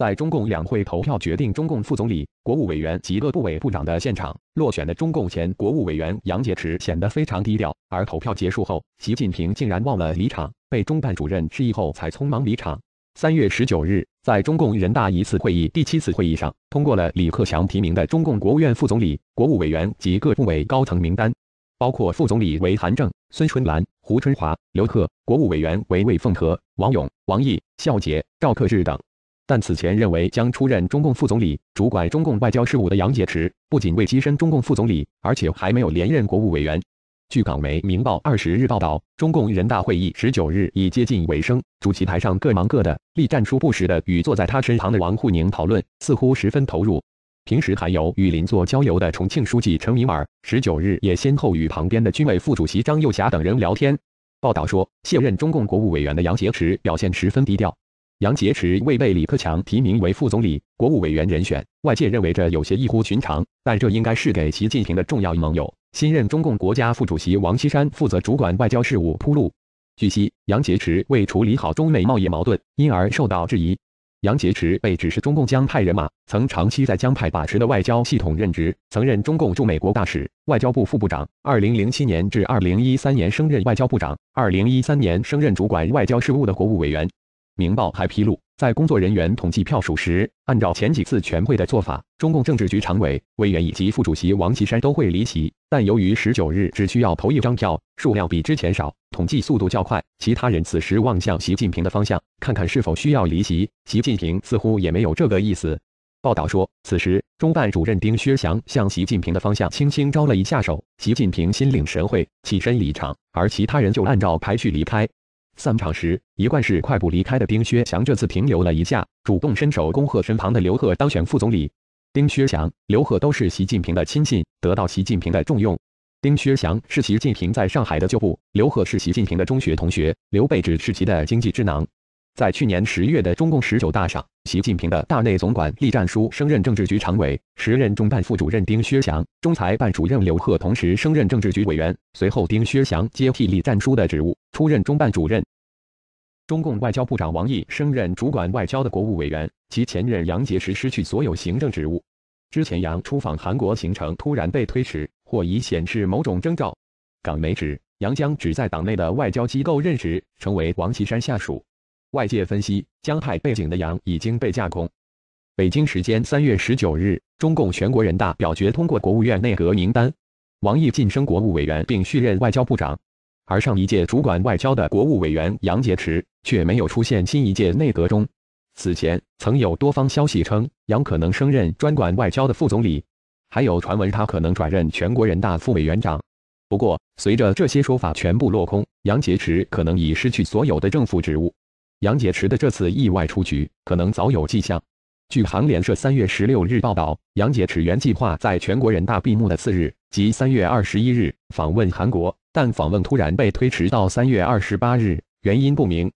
在中共两会投票决定中共副总理、国务委员及各部委部长的现场，落选的中共前国务委员杨洁篪显得非常低调。而投票结束后，习近平竟然忘了离场，被中办主任示意后才匆忙离场。三月十九日，在中共人大一次会议第七次会议上，通过了李克强提名的中共国务院副总理、国务委员及各部委高层名单，包括副总理为韩正、孙春兰、胡春华、刘克，国务委员为魏凤和、王勇、王毅、肖捷、赵克志等。但此前认为将出任中共副总理、主管中共外交事务的杨洁篪，不仅未跻身中共副总理，而且还没有连任国务委员。据港媒《明报》二十日报道，中共人大会议十九日已接近尾声，主席台上各忙各的，栗战书不时地与坐在他身旁的王沪宁讨论，似乎十分投入。平时还有与邻座交流的重庆书记陈敏尔，十九日也先后与旁边的军委副主席张幼霞等人聊天。报道说，现任中共国务委员的杨洁篪表现十分低调。杨洁篪未被李克强提名为副总理、国务委员人选，外界认为这有些异乎寻常，但这应该是给习近平的重要盟友、新任中共国家副主席王岐山负责主管外交事务铺路。据悉，杨洁篪未处理好中美贸易矛盾，因而受到质疑。杨洁篪被指是中共江派人马，曾长期在江派把持的外交系统任职，曾任中共驻美国大使、外交部副部长，2007年至2013年升任外交部长，2013年升任主管外交事务的国务委员。《明报》还披露，在工作人员统计票数时，按照前几次全会的做法，中共政治局常委委员以及副主席王岐山都会离席。但由于十九日只需要投一张票，数量比之前少，统计速度较快，其他人此时望向习近平的方向，看看是否需要离席。习近平似乎也没有这个意思。报道说，此时中办主任丁薛祥向习近平的方向轻轻招了一下手，习近平心领神会，起身离场，而其他人就按照排序离开。散场时，一贯是快步离开的丁薛祥这次停留了一下，主动伸手恭贺身旁的刘鹤当选副总理。丁薛祥、刘鹤都是习近平的亲信，得到习近平的重用。丁薛祥是习近平在上海的旧部，刘鹤是习近平的中学同学，刘备只是其的经济智囊。在去年十月的中共十九大上，习近平的大内总管栗战书升任政治局常委，时任中办副主任丁薛祥、中财办主任刘鹤同时升任政治局委员。随后，丁薛祥接替栗战书的职务，出任中办主任。中共外交部长王毅升任主管外交的国务委员，其前任杨洁篪失去所有行政职务。之前，杨出访韩国行程突然被推迟，或已显示某种征兆。港媒指，杨将只在党内的外交机构任职，成为王岐山下属。外界分析，江派背景的杨已经被架空。北京时间三月十九日，中共全国人大表决通过国务院内阁名单，王毅晋升国务委员并续任外交部长，而上一届主管外交的国务委员杨洁篪却没有出现新一届内阁中。此前曾有多方消息称，杨可能升任专管外交的副总理，还有传闻他可能转任全国人大副委员长。不过，随着这些说法全部落空，杨洁篪可能已失去所有的政府职务。杨洁篪的这次意外出局，可能早有迹象。据韩联社三月十六日报道，杨洁篪原计划在全国人大闭幕的次日，即三月二十一日访问韩国，但访问突然被推迟到三月二十八日，原因不明。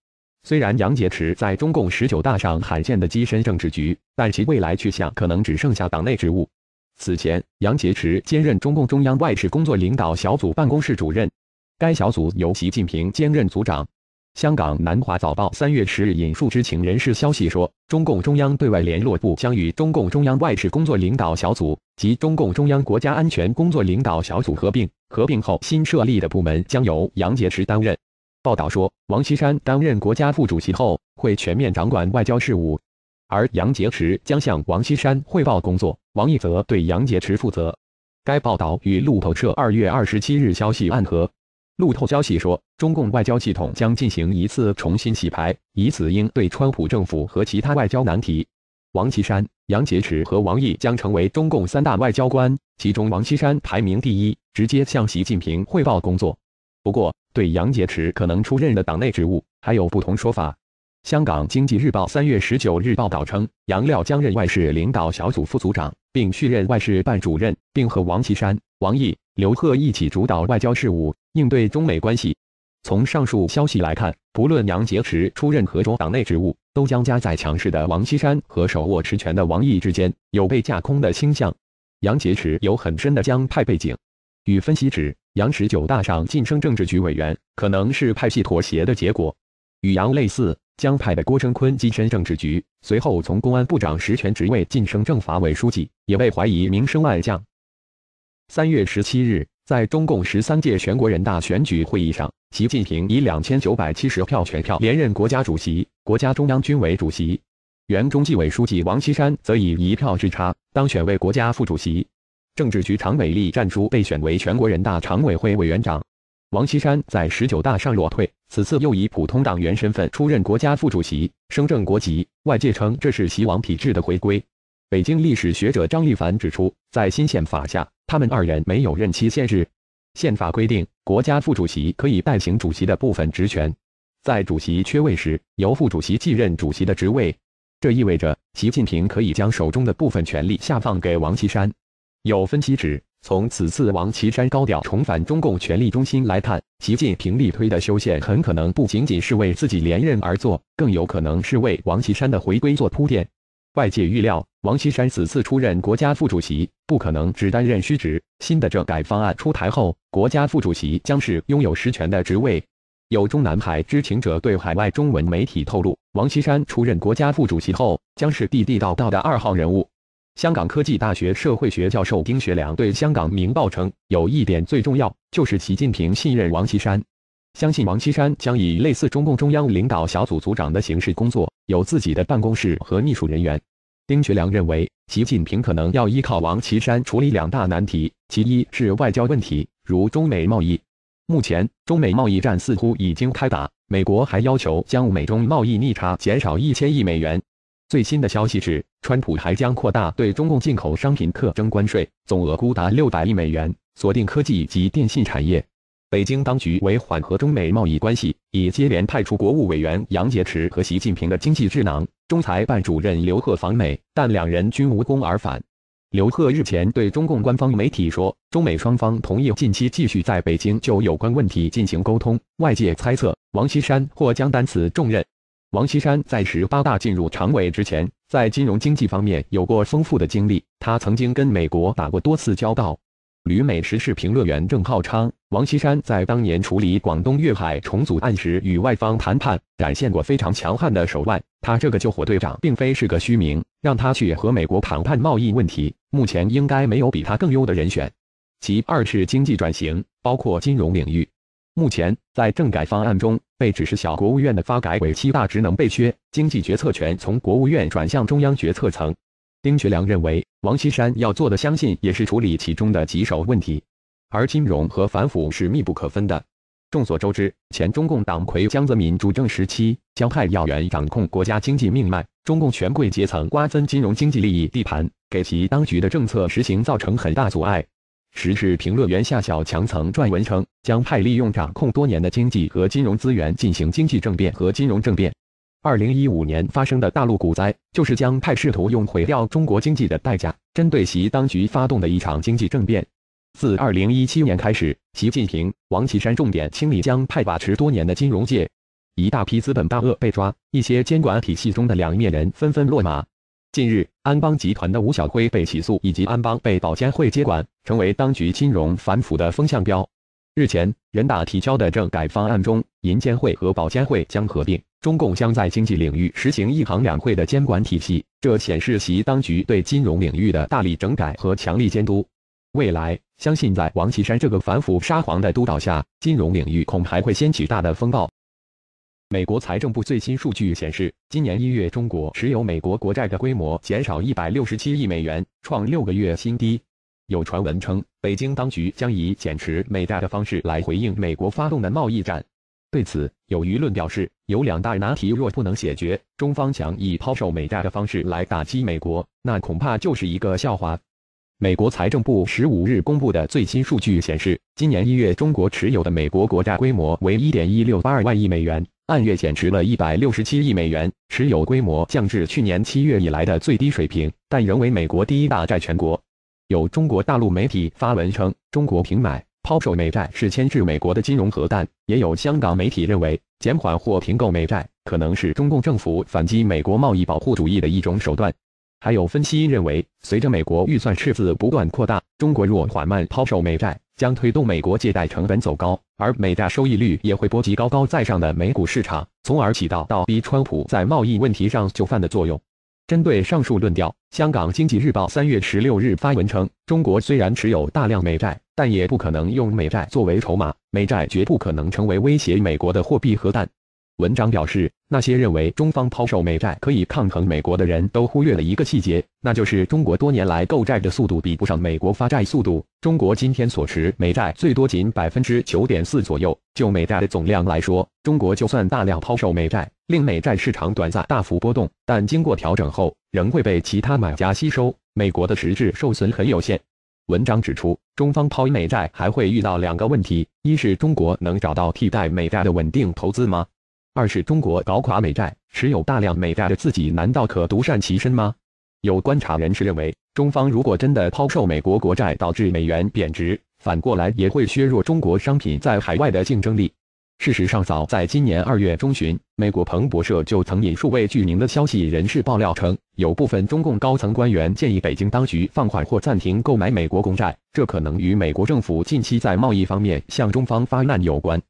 虽然杨洁篪在中共十九大上罕见的跻身政治局，但其未来去向可能只剩下党内职务。此前，杨洁篪兼任中共中央外事工作领导小组办公室主任，该小组由习近平兼任组长。香港《南华早报》三月十日引述知情人士消息说，中共中央对外联络部将与中共中央外事工作领导小组及中共中央国家安全工作领导小组合并。合并后新设立的部门将由杨洁篪担任。报道说，王岐山担任国家副主席后，会全面掌管外交事务，而杨洁篪将向王岐山汇报工作，王毅则对杨洁篪负责。该报道与路透社二月二十七日消息暗合。路透消息说，中共外交系统将进行一次重新洗牌，以此应对川普政府和其他外交难题。王岐山、杨洁篪和王毅将成为中共三大外交官，其中王岐山排名第一，直接向习近平汇报工作。不过，对杨洁篪可能出任的党内职务，还有不同说法。香港经济日报三月十九日报道称，杨廖将任外事领导小组副组长，并续任外事办主任，并和王岐山、王毅、刘贺一起主导外交事务。应对中美关系。从上述消息来看，不论杨洁篪出任何种党内职务，都将夹在强势的王岐山和手握实权的王毅之间，有被架空的倾向。杨洁篪有很深的江派背景，与分析指杨十九大上晋升政治局委员，可能是派系妥协的结果。与杨类似，江派的郭声琨跻身政治局，随后从公安部长实权职位晋升政法委书记，也被怀疑名声外降。三月十七日。在中共十三届全国人大选举会议上，习近平以两千九百七十票全票连任国家主席、国家中央军委主席。原中纪委书记王岐山则以一票之差当选为国家副主席。政治局常委栗战书被选为全国人大常委会委员长。王岐山在十九大上落退，此次又以普通党员身份出任国家副主席、升正国级。外界称这是“习王体制”的回归。北京历史学者张立凡指出，在新宪法下。他们二人没有任期限制。宪法规定，国家副主席可以代行主席的部分职权，在主席缺位时，由副主席继任主席的职位。这意味着习近平可以将手中的部分权力下放给王岐山。有分析指，从此次王岐山高调重返中共权力中心来看，习近平力推的修宪很可能不仅仅是为自己连任而做，更有可能是为王岐山的回归做铺垫。外界预料，王岐山此次出任国家副主席，不可能只担任虚职。新的政改方案出台后，国家副主席将是拥有实权的职位。有中南海知情者对海外中文媒体透露，王岐山出任国家副主席后，将是地地道道的二号人物。香港科技大学社会学教授丁学良对香港明报称，有一点最重要，就是习近平信任王岐山。相信王岐山将以类似中共中央领导小组组长的形式工作，有自己的办公室和秘书人员。丁学良认为，习近平可能要依靠王岐山处理两大难题：其一是外交问题，如中美贸易。目前，中美贸易战似乎已经开打，美国还要求将美中贸易逆差减少一千亿美元。最新的消息是，川普还将扩大对中共进口商品课征关税，总额估达六百亿美元，锁定科技及电信产业。北京当局为缓和中美贸易关系，已接连派出国务委员杨洁篪和习近平的经济智囊、中财办主任刘鹤访美，但两人均无功而返。刘鹤日前对中共官方媒体说，中美双方同意近期继续在北京就有关问题进行沟通。外界猜测，王岐山或将担此重任。王岐山在十八大进入常委之前，在金融经济方面有过丰富的经历，他曾经跟美国打过多次交道。旅美时事评论员郑浩昌、王岐山在当年处理广东粤海重组案时与外方谈判，展现过非常强悍的手腕。他这个救火队长并非是个虚名，让他去和美国谈判贸易问题，目前应该没有比他更优的人选。其二是经济转型，包括金融领域。目前在政改方案中，被指示小国务院的发改委七大职能被削，经济决策权从国务院转向中央决策层。丁学良认为。王岐山要做的，相信也是处理其中的棘手问题。而金融和反腐是密不可分的。众所周知，前中共党魁江泽民主政时期，江派要员掌控国家经济命脉，中共权贵阶层瓜分金融经济利益地盘，给其当局的政策实行造成很大阻碍。时事评论员夏小强曾撰文称，江派利用掌控多年的经济和金融资源，进行经济政变和金融政变。二零一五年发生的大陆股灾，就是江派试图用毁掉中国经济的代价，针对习当局发动的一场经济政变。自二零一七年开始，习近平、王岐山重点清理江派把持多年的金融界，一大批资本大鳄被抓，一些监管体系中的两面人纷纷落马。近日，安邦集团的吴晓辉被起诉，以及安邦被保监会接管，成为当局金融反腐的风向标。日前，人大提交的政改方案中，银监会和保监会将合并。中共将在经济领域实行一行两会的监管体系，这显示其当局对金融领域的大力整改和强力监督。未来，相信在王岐山这个反腐沙皇的督导下，金融领域恐还会掀起大的风暴。美国财政部最新数据显示，今年一月中国持有美国国债的规模减少一百六十七亿美元，创六个月新低。有传闻称，北京当局将以减持美债的方式来回应美国发动的贸易战。对此，有舆论表示，有两大难题若不能解决，中方想以抛售美债的方式来打击美国，那恐怕就是一个笑话。美国财政部十五日公布的最新数据显示，今年一月中国持有的美国国债规模为一点一六八二万亿美元，按月减持了一百六十七亿美元，持有规模降至去年七月以来的最低水平，但仍为美国第一大债权国。有中国大陆媒体发文称，中国平买。抛售美债是牵制美国的金融核弹，也有香港媒体认为，减缓或停购美债可能是中共政府反击美国贸易保护主义的一种手段。还有分析认为，随着美国预算赤字不断扩大，中国若缓慢抛售美债，将推动美国借贷成本走高，而美债收益率也会波及高高在上的美股市场，从而起到倒逼川普在贸易问题上就范的作用。针对上述论调，香港经济日报三月十六日发文称，中国虽然持有大量美债。但也不可能用美债作为筹码，美债绝不可能成为威胁美国的货币核弹。文章表示，那些认为中方抛售美债可以抗衡美国的人都忽略了一个细节，那就是中国多年来购债的速度比不上美国发债速度。中国今天所持美债最多仅百分之九点四左右。就美债的总量来说，中国就算大量抛售美债，令美债市场短暂大幅波动，但经过调整后仍会被其他买家吸收，美国的实质受损很有限。文章指出，中方抛美债还会遇到两个问题：一是中国能找到替代美债的稳定投资吗？二是中国搞垮美债，持有大量美债的自己难道可独善其身吗？有观察人士认为，中方如果真的抛售美国国债，导致美元贬值，反过来也会削弱中国商品在海外的竞争力。事实上，早在今年二月中旬，美国彭博社就曾引述位匿名的消息人士爆料称。有部分中共高层官员建议北京当局放缓或暂停购买美国公债，这可能与美国政府近期在贸易方面向中方发难有关。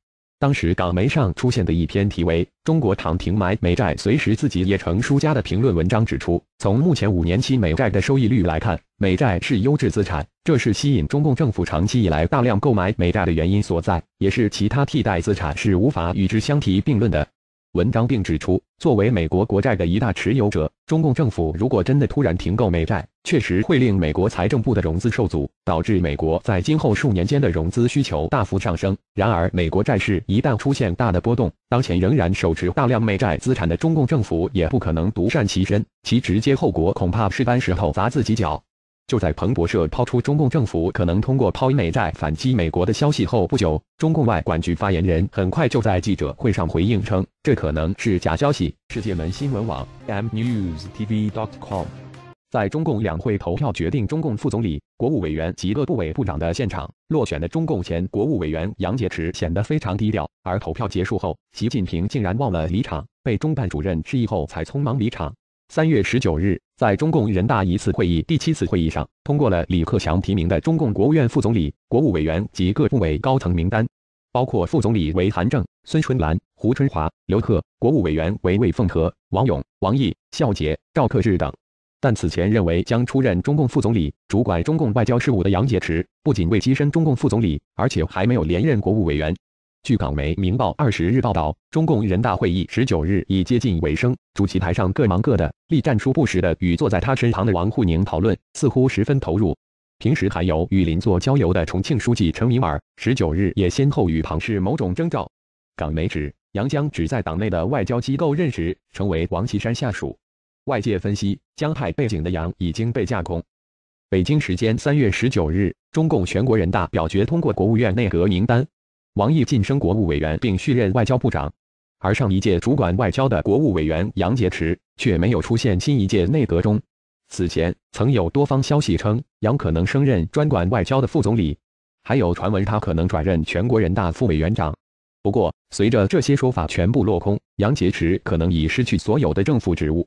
当时港媒上出现的一篇题为“中国躺停买美债，随时自己也成输家”的评论文章指出，从目前五年期美债的收益率来看，美债是优质资产，这是吸引中共政府长期以来大量购买美债的原因所在，也是其他替代资产是无法与之相提并论的。文章并指出，作为美国国债的一大持有者，中共政府如果真的突然停购美债，确实会令美国财政部的融资受阻，导致美国在今后数年间的融资需求大幅上升。然而，美国债市一旦出现大的波动，当前仍然手持大量美债资产的中共政府也不可能独善其身，其直接后果恐怕是搬石头砸自己脚。就在彭博社抛出中共政府可能通过抛美债反击美国的消息后不久，中共外管局发言人很快就在记者会上回应称，这可能是假消息。世界门新闻网 mnewstv.com 在中共两会投票决定中共副总理、国务委员及各部委部长的现场，落选的中共前国务委员杨洁篪显得非常低调。而投票结束后，习近平竟然忘了离场，被中办主任示意后才匆忙离场。三月十九日，在中共人大一次会议第七次会议上，通过了李克强提名的中共国务院副总理、国务委员及各部委高层名单，包括副总理为韩正、孙春兰、胡春华、刘克，国务委员为魏凤和、王勇、王毅、肖捷、赵克志等。但此前认为将出任中共副总理、主管中共外交事务的杨洁篪，不仅未跻身中共副总理，而且还没有连任国务委员。据港媒《明报》二十日报道，中共人大会议十九日已接近尾声，主席台上各忙各的，栗战书不时地与坐在他身旁的王沪宁讨论，似乎十分投入。平时还有与邻座交流的重庆书记陈敏尔，十九日也先后与旁氏某种征兆。港媒指，杨江只在党内的外交机构任职，成为王岐山下属。外界分析，江派背景的杨已经被架空。北京时间三月十九日，中共全国人大表决通过国务院内阁名单。王毅晋升国务委员，并续任外交部长，而上一届主管外交的国务委员杨洁篪却没有出现新一届内阁中。此前曾有多方消息称，杨可能升任专管外交的副总理，还有传闻他可能转任全国人大副委员长。不过，随着这些说法全部落空，杨洁篪可能已失去所有的正副职务。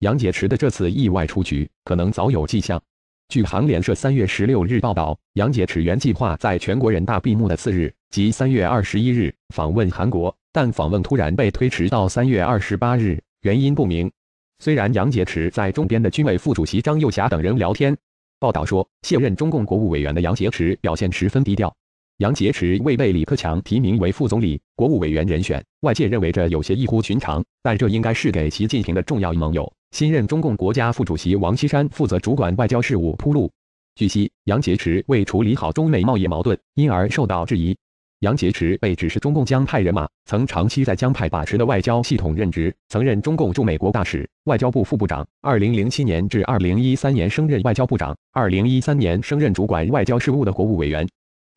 杨洁篪的这次意外出局，可能早有迹象。据韩联社三月十六日报道，杨洁篪原计划在全国人大闭幕的次日，即三月二十一日访问韩国，但访问突然被推迟到三月二十八日，原因不明。虽然杨洁篪在中边的军委副主席张又侠等人聊天，报道说，卸任中共国务委员的杨洁篪表现十分低调。杨洁篪未被李克强提名为副总理、国务委员人选，外界认为这有些异乎寻常，但这应该是给习近平的重要盟友、新任中共国家副主席王岐山负责主管外交事务铺路。据悉，杨洁篪为处理好中美贸易矛盾，因而受到质疑。杨洁篪被指是中共江派人马，曾长期在江派把持的外交系统任职，曾任中共驻美国大使、外交部副部长，2007年至2013年升任外交部长，2013年升任主管外交事务的国务委员。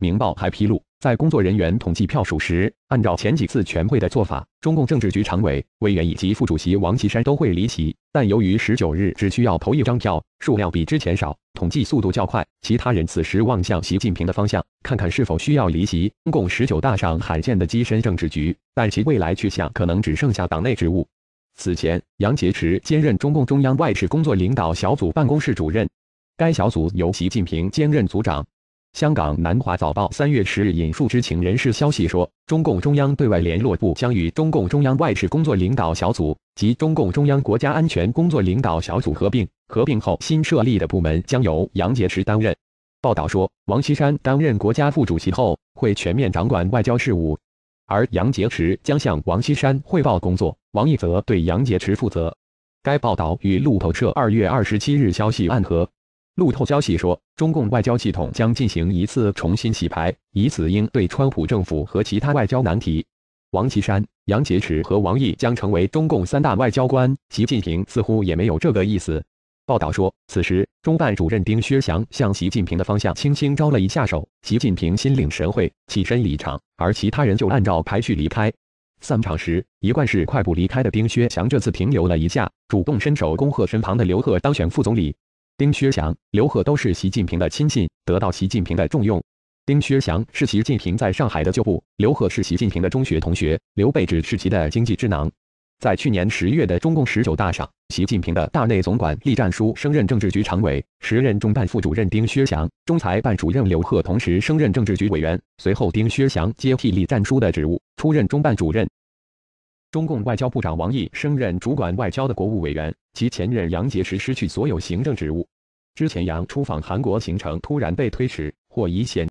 明报还披露，在工作人员统计票数时，按照前几次全会的做法，中共政治局常委委员以及副主席王岐山都会离席。但由于十九日只需要投一张票，数量比之前少，统计速度较快，其他人此时望向习近平的方向，看看是否需要离席。中共十九大上罕见的跻身政治局，但其未来去向可能只剩下党内职务。此前，杨洁篪兼任中共中央外事工作领导小组办公室主任，该小组由习近平兼任组长。香港南华早报三月十日引述知情人士消息说，中共中央对外联络部将与中共中央外事工作领导小组及中共中央国家安全工作领导小组合并。合并后新设立的部门将由杨洁篪担任。报道说，王岐山担任国家副主席后，会全面掌管外交事务，而杨洁篪将向王岐山汇报工作。王毅则对杨洁篪负责。该报道与路透社二月二十七日消息暗合。路透消息说，中共外交系统将进行一次重新洗牌，以此应对川普政府和其他外交难题。王岐山、杨洁篪和王毅将成为中共三大外交官。习近平似乎也没有这个意思。报道说，此时中办主任丁薛祥向习近平的方向轻轻招了一下手，习近平心领神会，起身离场，而其他人就按照排序离开。散场时，一贯是快步离开的丁薛祥这次停留了一下，主动伸手恭贺身旁的刘鹤当选副总理。丁薛祥、刘贺都是习近平的亲信，得到习近平的重用。丁薛祥是习近平在上海的旧部，刘贺是习近平的中学同学。刘备只是其的经济智囊。在去年十月的中共十九大上，习近平的大内总管栗战书升任政治局常委，时任中办副主任丁薛祥、中财办主任刘贺同时升任政治局委员。随后，丁薛祥接替栗战书的职务，出任中办主任。中共外交部长王毅升任主管外交的国务委员，其前任杨洁篪失去所有行政职务。之前，杨出访韩国行程突然被推迟，或已显。